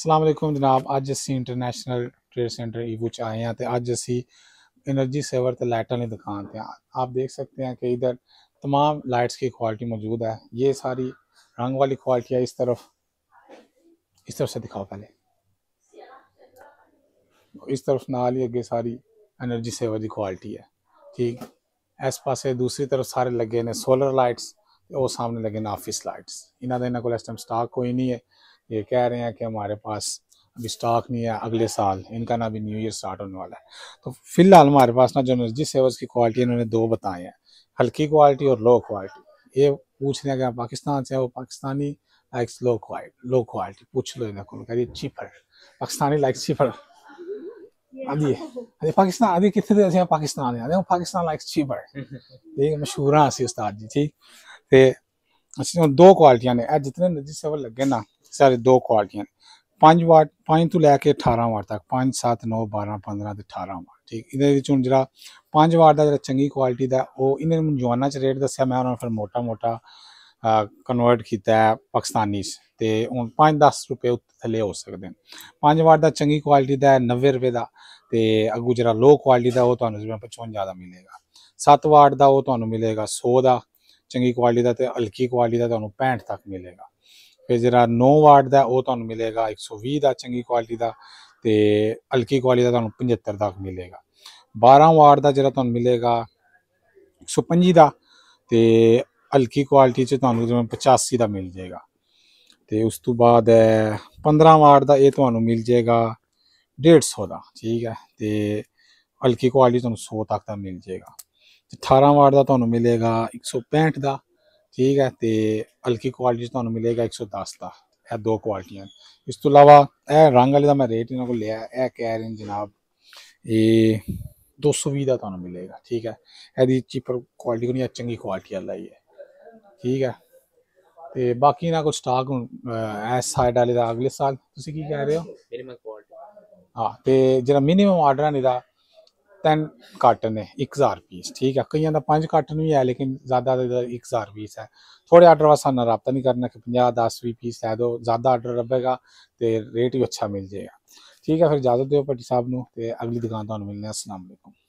असलम जनाब अज ਅੱਜ ਅਸੀਂ ट्रेड सेंटर ईबू च आए हैं तो अज असी एनर्जी सेवर तो लाइट वाली दुकान पर आप देख सकते हैं कि इधर तमाम लाइट्स की क्वालिटी मौजूद है ये सारी रंग वाली क्वालिटी है इस तरफ इस तरफ से दिखाओ पहले इस तरफ नाल ही अगे सारी एनर्जी सेवर की क्वालिटी है ठीक इस पास दूसरी तरफ सारे लगे ने सोलर लाइट्स और सामने लगे ने ऑफिस लाइट्स इन्हों इन्होंने को इस टाइम स्टॉक कोई नहीं है ये कह रहे हैं कि हमारे पास अभी स्टॉक नहीं है अगले साल इनका ना अभी न्यू ईयर स्टार्ट होने वाला है तो फिलहाल हमारे पास ना जो एनर्जी सेवर्स की क्वालिटी इन्होंने दो बताए हैं हल्की क्वालिटी और लो क्वालिटी ये पूछ रहे हैं कि पाकिस्तान से वो Pakistani likes low quality low quality पूछ लो इनको करिए चीपर पाकिस्तानी लाइक्स चीपर अभी पाकिस्तान अभी कितने दिन पाकिस्तान आते वो पाकिस्तान लाइक्स चीपर ये मशहूर हाँ उस्ताद जी ठीक तो अच्छा दो क्वालिटियां ने जितने एनर्जी सेवर लगे ना ਸਾਰੇ ਦੋ ਕੁਆਲਟੀਆਂ 5 ਵਾਟ 5 ਤੋਂ ਲੈ ਕੇ 18 ਵਾਟ ਤੱਕ 5 7 9 12 15 ਤੇ 18 ਵਾਟ ਠੀਕ ਇਹਦੇ ਵਿੱਚ ਹੁਣ ਜਿਹੜਾ 5 ਵਾਟ ਦਾ ਜਿਹੜਾ ਚੰਗੀ ਕੁਆਲਿਟੀ ਦਾ ਉਹ ਇਹਨਾਂ ਨੂੰ ਜਵਾਨਾ ਚ ਰੇਟ ਦੱਸਿਆ ਮੈਂ ਉਹਨਾਂ ਨੂੰ ਫਿਰ ਮੋਟਾ ਮੋਟਾ ਕਨਵਰਟ ਕੀਤਾ ਹੈ ਪਾਕਿਸਤਾਨੀ ਤੇ ਹੁਣ 5-10 ਰੁਪਏ ਥੱਲੇ ਹੋ ਸਕਦੇ ਨੇ 5 ਵਾਟ ਦਾ ਚੰਗੀ ਕੁਆਲਿਟੀ ਦਾ 90 ਰੁਪਏ ਦਾ ਤੇ ਅਗੂ ਜਿਹੜਾ ਲੋ ਕੁਆਲਿਟੀ ਦਾ ਉਹ ਤੁਹਾਨੂੰ ਜਿਵੇਂ 55 ਦਾ ਮਿਲੇਗਾ 7 ਵਾਟ ਦਾ ਉਹ ਤੁਹਾਨੂੰ ਮਿਲੇਗਾ 100 ਦਾ ਚੰਗੀ ਕੁਆਲਿਟੀ ਦਾ ਤੇ ਹਲਕੀ ਕੁਆਲਿਟੀ ਦਾ ਤੁਹਾਨੂੰ 65 ਤੱਕ ਮਿਲੇਗਾ ਫਿਰ ਜਿਹੜਾ 9 ਵਾਟ ਦਾ ਉਹ ਤੁਹਾਨੂੰ ਮਿਲੇਗਾ 120 ਦਾ ਚੰਗੀ ਕੁਆਲਿਟੀ ਦਾ ਤੇ ਹਲਕੀ ਕੁਆਲਿਟੀ ਦਾ ਤੁਹਾਨੂੰ 75 ਦਾ ਮਿਲੇਗਾ 12 ਵਾਟ ਦਾ ਜਿਹੜਾ ਤੁਹਾਨੂੰ ਮਿਲੇਗਾ 125 ਦਾ ਤੇ ਹਲਕੀ ਕੁਆਲਿਟੀ ਚ ਤੁਹਾਨੂੰ ਜਿਵੇਂ 85 ਦਾ ਮਿਲ ਜਾਏਗਾ ਤੇ ਉਸ ਤੋਂ ਬਾਅਦ 15 ਵਾਟ ਦਾ ਇਹ ਤੁਹਾਨੂੰ ਮਿਲ ਜਾਏਗਾ 150 ਦਾ ਠੀਕ ਹੈ ਤੇ ਹਲਕੀ ਕੁਆਲਿਟੀ ਤੁਹਾਨੂੰ 100 ਤੱਕ ਦਾ ਮਿਲ ਜਾਏਗਾ 18 ਵਾਟ ਦਾ ਤੁਹਾਨੂੰ ਮਿਲੇਗਾ 165 ਦਾ ਠੀਕ ਹੈ ਤੇ ਹਲਕੀ ਕੁਆਲਿਟੀ ਤੁਹਾਨੂੰ ਮਿਲੇਗਾ 110 ਦਾ ਇਹ ਦੋ ਕੁਆਲਟੀਆਂ ਇਸ ਤੋਂ ਇਲਾਵਾ ਇਹ ਰੰਗ ਵਾਲੇ ਦਾ ਮੈਂ ਰੇਟ ਇਹਨਾਂ ਕੋਲ ਲਿਆ ਇਹ ਕਹਿ ਰਹੇ ਜਨਾਬ ਇਹ 220 ਦਾ ਤੁਹਾਨੂੰ ਮਿਲੇਗਾ ਠੀਕ ਹੈ ਇਹਦੀ ਚੀਪਰ ਕੁਆਲਿਟੀ ਕੋਈ ਨਹੀਂ ਚੰਗੀ ਕੁਆਲਿਟੀ ਵਾਲਾ ਹੀ ਹੈ ਠੀਕ ਹੈ ਤੇ ਬਾਕੀ ਇਹਨਾਂ ਕੋਲ ਸਟਾਕ ਐਸ ਸਾਈਡ ਵਾਲੇ ਦਾ ਅਗਲੇ ਸਾਲ ਤੁਸੀਂ ਕੀ ਕਹਿ ਰਹੇ ਹੋ ਕੁਆਲਿਟੀ ਹਾਂ ਤੇ ਜਿਹੜਾ ਮਿਨੀਮਮ ਆਰਡਰ ਹੈ ਦਾ ਤਿੰਨ ਕੱਟ ਨੇ 1000 ਪੀਸ ਠੀਕ ਹੈ ਕਈਆਂ ਦਾ ਪੰਜ ਕੱਟ ਵੀ ਹੈ ਲੇਕਿਨ ਜ਼ਿਆਦਾ ਦਾ 1000 ਪੀਸ ਹੈ ਥੋੜੇ ਆਰਡਰ ਵਾਸਤੇ ਨਾ ਰਾਬਤਾ ਨਹੀਂ ਕਰਨਾ ਕਿ 50 10 20 ਪੀਸ ਲੈ ਦਿਓ ਜ਼ਿਆਦਾ ਆਰਡਰ ਰੱਬੇਗਾ ਤੇ ਰੇਟ ਵੀ ਅੱਛਾ ਮਿਲ ਜਾਏਗਾ ਠੀਕ ਹੈ ਫਿਰ ਇਜਾਜ਼ਤ ਦਿਓ ਪੱਟੀ ਸਾਹਿਬ ਨੂੰ ਤੇ ਅਗਲੀ ਦੁਕਾਨ ਤੁਹਾਨੂੰ ਮਿਲਨੇ ਅਸਲਾਮ ਅਲੈਕੁਮ